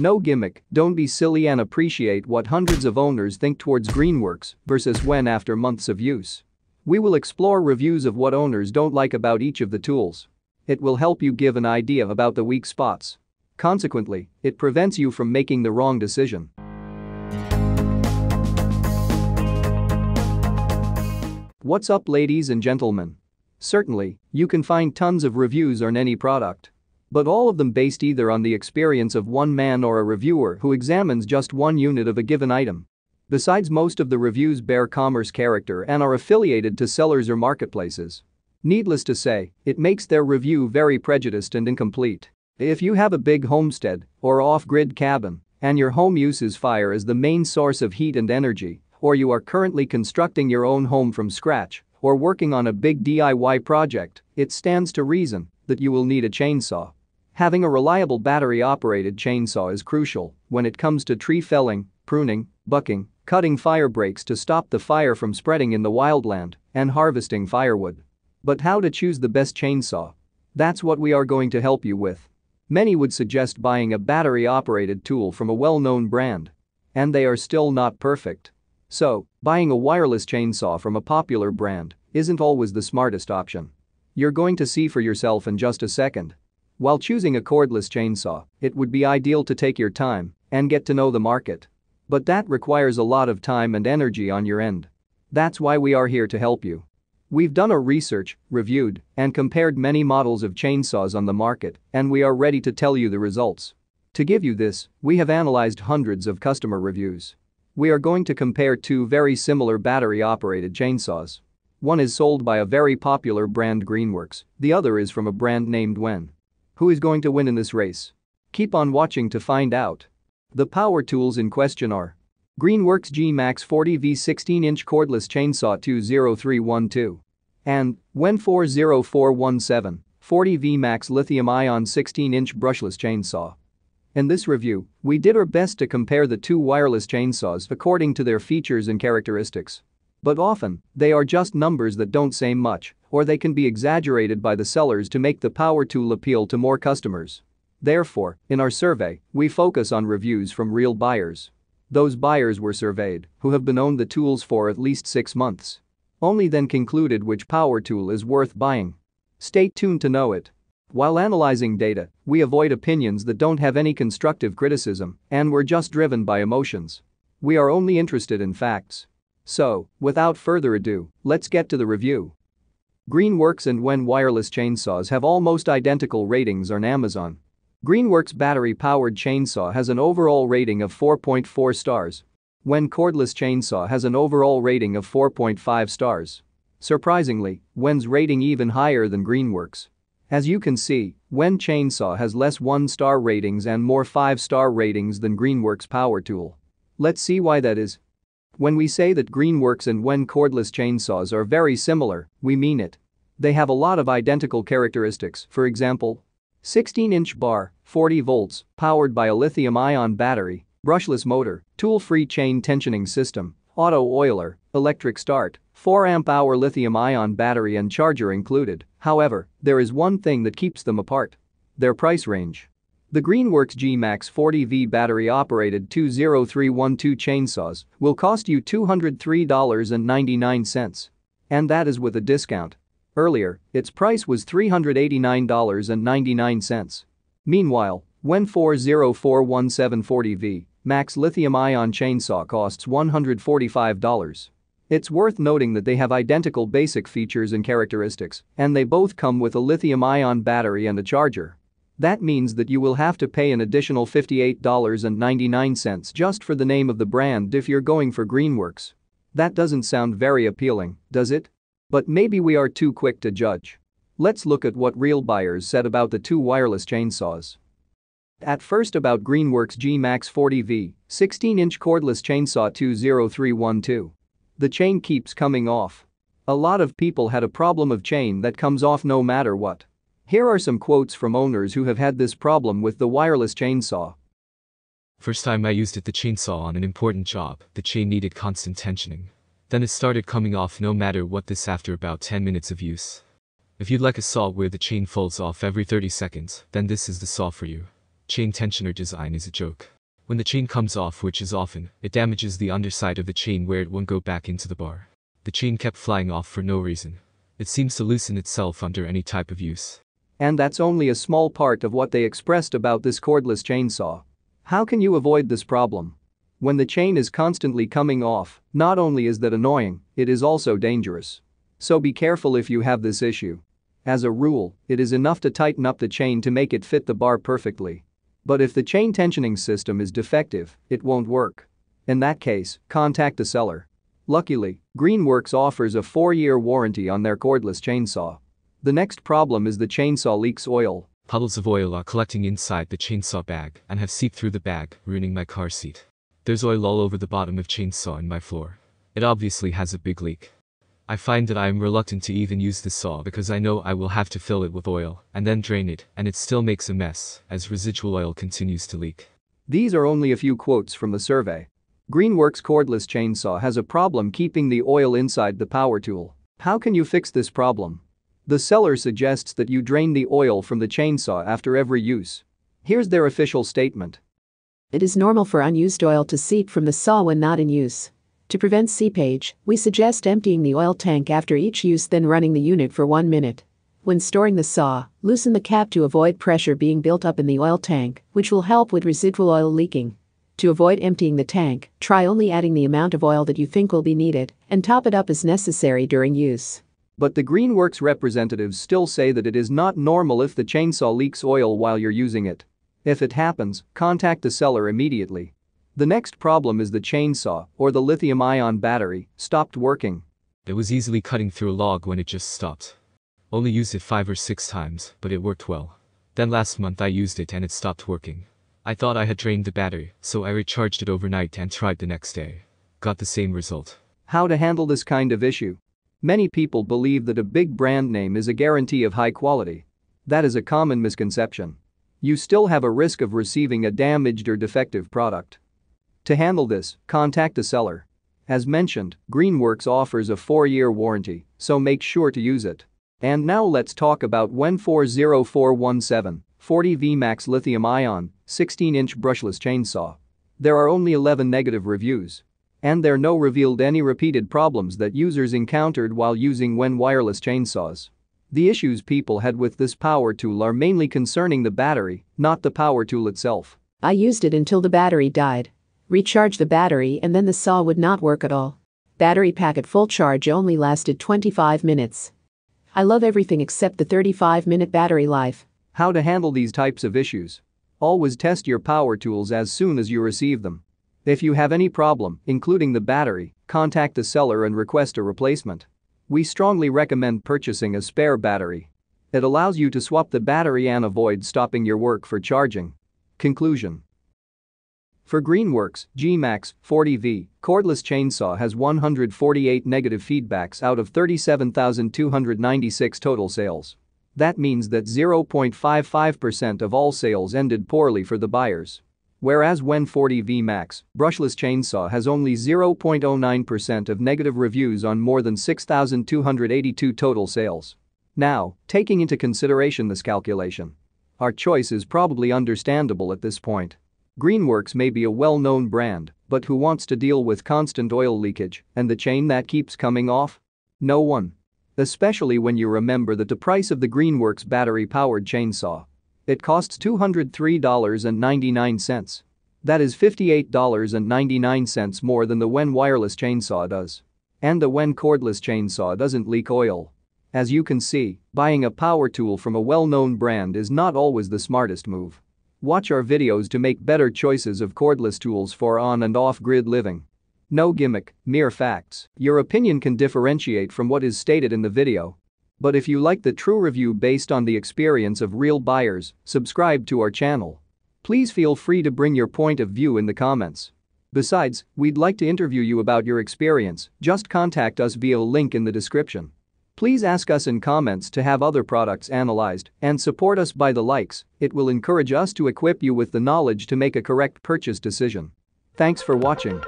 No gimmick, don't be silly and appreciate what hundreds of owners think towards Greenworks versus when after months of use. We will explore reviews of what owners don't like about each of the tools. It will help you give an idea about the weak spots. Consequently, it prevents you from making the wrong decision. What's up ladies and gentlemen? Certainly, you can find tons of reviews on any product but all of them based either on the experience of one man or a reviewer who examines just one unit of a given item. Besides most of the reviews bear commerce character and are affiliated to sellers or marketplaces. Needless to say, it makes their review very prejudiced and incomplete. If you have a big homestead or off-grid cabin and your home uses fire as the main source of heat and energy, or you are currently constructing your own home from scratch or working on a big DIY project, it stands to reason that you will need a chainsaw. Having a reliable battery-operated chainsaw is crucial when it comes to tree felling, pruning, bucking, cutting fire breaks to stop the fire from spreading in the wildland, and harvesting firewood. But how to choose the best chainsaw? That's what we are going to help you with. Many would suggest buying a battery-operated tool from a well-known brand. And they are still not perfect. So, buying a wireless chainsaw from a popular brand isn't always the smartest option. You're going to see for yourself in just a second. While choosing a cordless chainsaw, it would be ideal to take your time and get to know the market. But that requires a lot of time and energy on your end. That's why we are here to help you. We've done our research, reviewed, and compared many models of chainsaws on the market, and we are ready to tell you the results. To give you this, we have analyzed hundreds of customer reviews. We are going to compare two very similar battery-operated chainsaws. One is sold by a very popular brand Greenworks, the other is from a brand named Wen. Who is going to win in this race? Keep on watching to find out. The power tools in question are Greenworks G-Max 40V 16-inch cordless chainsaw 20312 and WEN40417 40V Max lithium-ion 16-inch brushless chainsaw. In this review, we did our best to compare the two wireless chainsaws according to their features and characteristics. But often, they are just numbers that don't say much, or they can be exaggerated by the sellers to make the power tool appeal to more customers. Therefore, in our survey, we focus on reviews from real buyers. Those buyers were surveyed who have been owned the tools for at least six months. Only then concluded which power tool is worth buying. Stay tuned to know it. While analyzing data, we avoid opinions that don't have any constructive criticism and we're just driven by emotions. We are only interested in facts. So, without further ado, let's get to the review. Greenworks and WEN wireless chainsaws have almost identical ratings on Amazon. Greenworks battery-powered chainsaw has an overall rating of 4.4 stars. WEN cordless chainsaw has an overall rating of 4.5 stars. Surprisingly, WEN's rating even higher than Greenworks. As you can see, WEN chainsaw has less 1-star ratings and more 5-star ratings than Greenworks power tool. Let's see why that is. When we say that Greenworks and Wen cordless chainsaws are very similar, we mean it. They have a lot of identical characteristics, for example, 16-inch bar, 40 volts, powered by a lithium-ion battery, brushless motor, tool-free chain tensioning system, auto oiler, electric start, 4 amp-hour lithium-ion battery and charger included, however, there is one thing that keeps them apart. Their price range. The Greenworks G-Max 40V battery-operated 20312 chainsaws will cost you $203.99. And that is with a discount. Earlier, its price was $389.99. Meanwhile, when 404170V max lithium-ion chainsaw costs $145. It's worth noting that they have identical basic features and characteristics, and they both come with a lithium-ion battery and a charger. That means that you will have to pay an additional $58.99 just for the name of the brand if you're going for Greenworks. That doesn't sound very appealing, does it? But maybe we are too quick to judge. Let's look at what real buyers said about the two wireless chainsaws. At first about Greenworks G-Max 40V, 16-inch cordless chainsaw 20312. The chain keeps coming off. A lot of people had a problem of chain that comes off no matter what. Here are some quotes from owners who have had this problem with the wireless chainsaw. First time I used it the chainsaw on an important job, the chain needed constant tensioning. Then it started coming off no matter what this after about 10 minutes of use. If you'd like a saw where the chain folds off every 30 seconds, then this is the saw for you. Chain tensioner design is a joke. When the chain comes off which is often, it damages the underside of the chain where it won't go back into the bar. The chain kept flying off for no reason. It seems to loosen itself under any type of use. And that's only a small part of what they expressed about this cordless chainsaw. How can you avoid this problem? When the chain is constantly coming off, not only is that annoying, it is also dangerous. So be careful if you have this issue. As a rule, it is enough to tighten up the chain to make it fit the bar perfectly. But if the chain tensioning system is defective, it won't work. In that case, contact the seller. Luckily, Greenworks offers a 4-year warranty on their cordless chainsaw. The next problem is the chainsaw leaks oil. Puddles of oil are collecting inside the chainsaw bag and have seeped through the bag, ruining my car seat. There's oil all over the bottom of chainsaw in my floor. It obviously has a big leak. I find that I am reluctant to even use the saw because I know I will have to fill it with oil and then drain it and it still makes a mess as residual oil continues to leak. These are only a few quotes from the survey. Greenworks cordless chainsaw has a problem keeping the oil inside the power tool. How can you fix this problem? The seller suggests that you drain the oil from the chainsaw after every use. Here's their official statement. It is normal for unused oil to seep from the saw when not in use. To prevent seepage, we suggest emptying the oil tank after each use then running the unit for one minute. When storing the saw, loosen the cap to avoid pressure being built up in the oil tank, which will help with residual oil leaking. To avoid emptying the tank, try only adding the amount of oil that you think will be needed, and top it up as necessary during use. But the Greenworks representatives still say that it is not normal if the chainsaw leaks oil while you're using it. If it happens, contact the seller immediately. The next problem is the chainsaw or the lithium-ion battery stopped working. It was easily cutting through a log when it just stopped. Only used it 5 or 6 times, but it worked well. Then last month I used it and it stopped working. I thought I had drained the battery, so I recharged it overnight and tried the next day. Got the same result. How to handle this kind of issue? Many people believe that a big brand name is a guarantee of high quality. That is a common misconception. You still have a risk of receiving a damaged or defective product. To handle this, contact the seller. As mentioned, Greenworks offers a 4-year warranty, so make sure to use it. And now let's talk about WEN40417 40V Max Lithium Ion 16-inch brushless chainsaw. There are only 11 negative reviews, and their no revealed any repeated problems that users encountered while using when wireless chainsaws. The issues people had with this power tool are mainly concerning the battery, not the power tool itself. I used it until the battery died. Recharge the battery and then the saw would not work at all. Battery pack at full charge only lasted 25 minutes. I love everything except the 35 minute battery life. How to handle these types of issues. Always test your power tools as soon as you receive them. If you have any problem, including the battery, contact the seller and request a replacement. We strongly recommend purchasing a spare battery. It allows you to swap the battery and avoid stopping your work for charging. Conclusion For Greenworks GMAX 40V, cordless chainsaw has 148 negative feedbacks out of 37,296 total sales. That means that 0.55% of all sales ended poorly for the buyers. Whereas When40 VMAX brushless chainsaw has only 0.09% of negative reviews on more than 6,282 total sales. Now, taking into consideration this calculation, our choice is probably understandable at this point. Greenworks may be a well-known brand, but who wants to deal with constant oil leakage and the chain that keeps coming off? No one. Especially when you remember that the price of the Greenworks battery-powered chainsaw it costs $203.99. That is $58.99 more than the WEN wireless chainsaw does. And the WEN cordless chainsaw doesn't leak oil. As you can see, buying a power tool from a well-known brand is not always the smartest move. Watch our videos to make better choices of cordless tools for on and off-grid living. No gimmick, mere facts. Your opinion can differentiate from what is stated in the video but if you like the true review based on the experience of real buyers, subscribe to our channel. Please feel free to bring your point of view in the comments. Besides, we'd like to interview you about your experience, just contact us via link in the description. Please ask us in comments to have other products analyzed and support us by the likes, it will encourage us to equip you with the knowledge to make a correct purchase decision. Thanks for watching.